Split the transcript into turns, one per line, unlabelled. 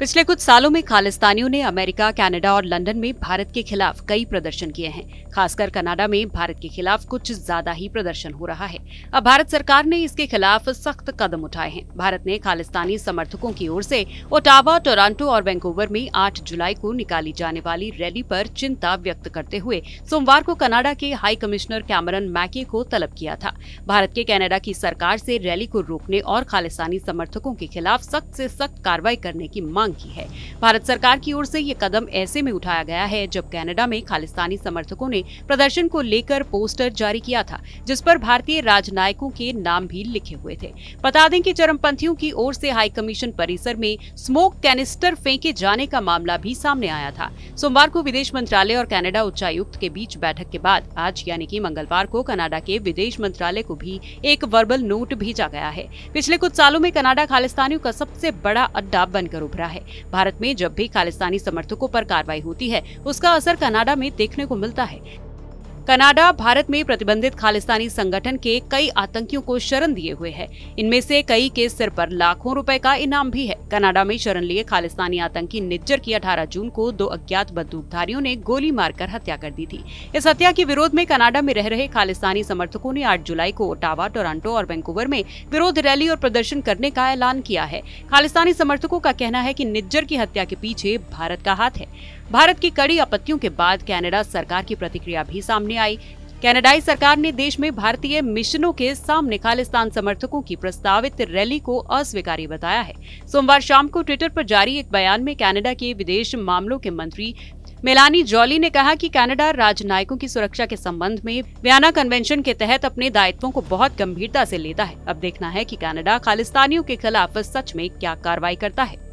पिछले कुछ सालों में खालिस्तानियों ने अमेरिका कनाडा और लंदन में भारत के खिलाफ कई प्रदर्शन किए हैं खासकर कनाडा में भारत के खिलाफ कुछ ज्यादा ही प्रदर्शन हो रहा है अब भारत सरकार ने इसके खिलाफ सख्त कदम उठाए हैं भारत ने खालिस्तानी समर्थकों की ओर से ओटावा टोरंटो और वैंकूवर में 8 जुलाई को निकाली जाने वाली रैली पर चिंता व्यक्त करते हुए सोमवार को कनाडा के हाई कमिश्नर कैमरन मैके को तलब किया था भारत के कैनेडा की सरकार से रैली को रोकने और खालिस्तानी समर्थकों के खिलाफ सख्त से सख्त कार्रवाई करने की मांग मांग की है भारत सरकार की ओर से ये कदम ऐसे में उठाया गया है जब कनाडा में खालिस्तानी समर्थकों ने प्रदर्शन को लेकर पोस्टर जारी किया था जिस पर भारतीय राजनायकों के नाम भी लिखे हुए थे बता दें कि चरमपंथियों की ओर से हाई कमीशन परिसर में स्मोक कैनिस्टर फेंके जाने का मामला भी सामने आया था सोमवार को विदेश मंत्रालय और कैनेडा उच्चायुक्त के बीच बैठक के बाद आज यानी कि मंगलवार को कनाडा के विदेश मंत्रालय को भी एक वर्बल नोट भेजा गया है पिछले कुछ सालों में कनाडा खालिस्तानियों का सबसे बड़ा अड्डा बनकर उभरा है है भारत में जब भी खालिस्तानी समर्थकों पर कार्रवाई होती है उसका असर कनाडा में देखने को मिलता है कनाडा भारत में प्रतिबंधित खालिस्तानी संगठन के कई आतंकियों को शरण दिए हुए है इनमें से कई के सिर पर लाखों रुपए का इनाम भी है कनाडा में शरण लिए खालिस्तानी आतंकी निज्जर की 18 जून को दो अज्ञात बंदूकधारियों ने गोली मारकर हत्या कर दी थी इस हत्या के विरोध में कनाडा में रह रहे खालिस्तानी समर्थकों ने आठ जुलाई को ओटावा टोरंटो और वैंकूवर में विरोध रैली और प्रदर्शन करने का ऐलान किया है खालिस्तानी समर्थकों का कहना है की निज्जर की हत्या के पीछे भारत का हाथ है भारत की कड़ी आपत्तियों के बाद कैनेडा सरकार की प्रतिक्रिया भी सामने सामने आई कैनेडाई सरकार ने देश में भारतीय मिशनों के सामने खालिस्तान समर्थकों की प्रस्तावित रैली को अस्वीकार्य बताया है सोमवार शाम को ट्विटर पर जारी एक बयान में कनाडा के विदेश मामलों के मंत्री मेलानी जॉली ने कहा कि कनाडा राजनयिकों की सुरक्षा के संबंध में व्याना कन्वेंशन के तहत अपने दायित्वों को बहुत गंभीरता से लेता है अब देखना है कि कनाडा खालिस्तानियों के खिलाफ सच में क्या कार्रवाई करता है